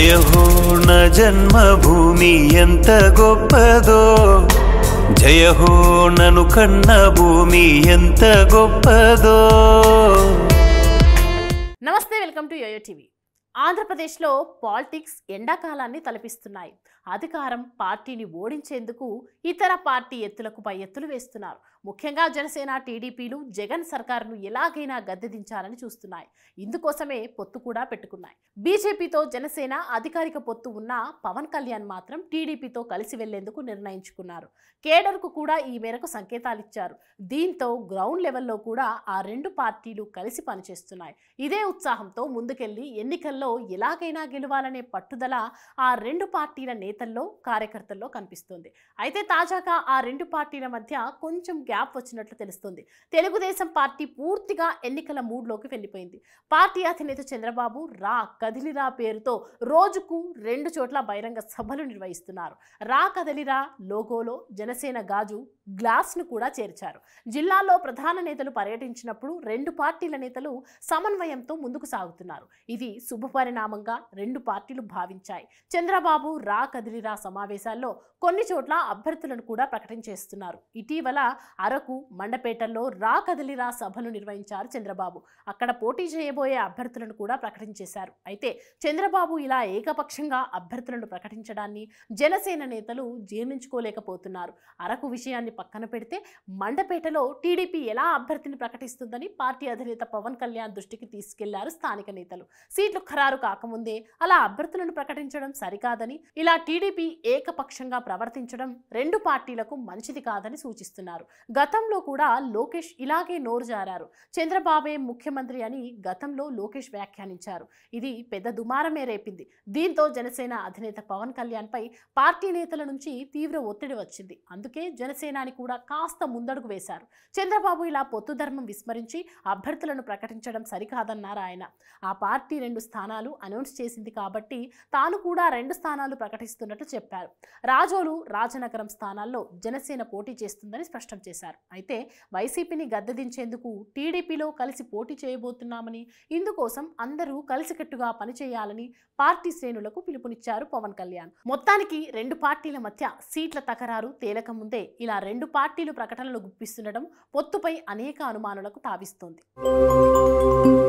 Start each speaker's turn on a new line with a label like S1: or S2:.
S1: జయహో నా జన్మభూమి ఎంత గొప్పదో జయహో నను కన్న భూమి ఎంత గొప్పదో నమస్తే వెల్కమ్ టు యోయో టీవీ ఆంధ్రప్రదేశ్లో పాలిటిక్స్ ఎండాకాలాన్ని తలపిస్తున్నాయి అధికారం పార్టీని ఓడించేందుకు ఇతర పార్టీ ఎత్తులకు పై ఎత్తులు వేస్తున్నారు ముఖ్యంగా జనసేన టీడీపీలు జగన్ సర్కారును ఎలాగైనా గద్దెదించాలని చూస్తున్నాయి ఇందుకోసమే పొత్తు కూడా పెట్టుకున్నాయి బీజేపీతో జనసేన అధికారిక పొత్తు ఉన్న పవన్ కళ్యాణ్ మాత్రం టీడీపీతో కలిసి వెళ్లేందుకు నిర్ణయించుకున్నారు కేడర్కు కూడా ఈ మేరకు సంకేతాలు ఇచ్చారు దీంతో గ్రౌండ్ లెవెల్లో కూడా ఆ రెండు పార్టీలు కలిసి పనిచేస్తున్నాయి ఇదే ఉత్సాహంతో ముందుకెళ్లి ఎన్నికల్లో ఎలాగైనా గెలవాలనే పట్టుదల ఆ రెండు పార్టీల నేత నేతల్లో కార్యకర్తల్లో కనిపిస్తుంది అయితే తాజాగా ఆ రెండు పార్టీల మధ్య కొంచెం గ్యాప్ వచ్చినట్లు తెలుస్తుంది తెలుగుదేశం పార్టీ పూర్తిగా ఎన్నికల మూడ్లోకి వెళ్ళిపోయింది పార్టీ అధినేత చంద్రబాబు రా కదిలిరా పేరుతో రోజుకు రెండు చోట్ల బహిరంగ సభలు నిర్వహిస్తున్నారు రా కదిలిరా లోగోలో జనసేన గాజు గ్లాస్ను కూడా చేర్చారు జిల్లాలో ప్రధాన నేతలు పర్యటించినప్పుడు రెండు పార్టీల నేతలు సమన్వయంతో ముందుకు సాగుతున్నారు ఇది శుభపరిణామంగా రెండు పార్టీలు భావించాయి చంద్రబాబు రా కదిలిరా సమావేశాల్లో కొన్ని చోట్ల అభ్యర్థులను కూడా ప్రకటించేస్తున్నారు ఇటీవల అరకు మండపేటల్లో రా కదిలిరా సభను నిర్వహించారు చంద్రబాబు అక్కడ పోటీ చేయబోయే అభ్యర్థులను కూడా ప్రకటించేశారు అయితే చంద్రబాబు ఇలా ఏకపక్షంగా అభ్యర్థులను ప్రకటించడాన్ని జనసేన నేతలు జీర్ణించుకోలేకపోతున్నారు అరకు విషయాన్ని పక్కన పెడితే మండపేటలో టీడీపీ ఎలా అభ్యర్థిని ప్రకటిస్తుందని పార్టీ అధినేత పవన్ కళ్యాణ్ దృష్టికి తీసుకెళ్లారు స్థానిక నేతలు సీట్లు ఖరారు కాకముందే అలా అభ్యర్థులను ప్రకటించడం సరికాదని ఇలా టీడీపీ ఏకపక్షంగా ప్రవర్తించడం రెండు పార్టీలకు మంచిది కాదని సూచిస్తున్నారు గతంలో కూడా లోకేష్ ఇలాగే నోరు జారారు చంద్రబాబే ముఖ్యమంత్రి అని గతంలో లోకేష్ వ్యాఖ్యానించారు ఇది పెద్ద దుమారమే రేపింది దీంతో జనసేన అధినేత పవన్ కళ్యాణ్ పై పార్టీ నేతల నుంచి తీవ్ర ఒత్తిడి వచ్చింది అందుకే జనసేనాని రంగాన్ని కూడా కాస్త ముందడుగు వేశారు చంద్రబాబు ఇలా పొత్తు ధర్మం విస్మరించి అభ్యర్థులను ప్రకటించడం సరికాదన్నారు ఆయన ఆ పార్టీ రెండు స్థానాలు అనౌన్స్ చేసింది కాబట్టి తాను కూడా రెండు స్థానాలు ప్రకటిస్తున్నట్లు చెప్పారు రాజోలు రాజనగరం స్థానాల్లో జనసేన పోటీ చేస్తుందని స్పష్టం చేశారు అయితే వైసీపీని గద్దెదించేందుకు టీడీపీలో కలిసి పోటీ చేయబోతున్నామని ఇందుకోసం అందరూ కలిసికట్టుగా పనిచేయాలని పార్టీ శ్రేణులకు పిలుపునిచ్చారు పవన్ కళ్యాణ్ మొత్తానికి రెండు పార్టీల మధ్య సీట్ల తకరారు తేలక ముందే ఇలా రెండు పార్టీలు ప్రకటనలు గుప్పిస్తుండడం పొత్తుపై అనేక అనుమానులకు తావిస్తోంది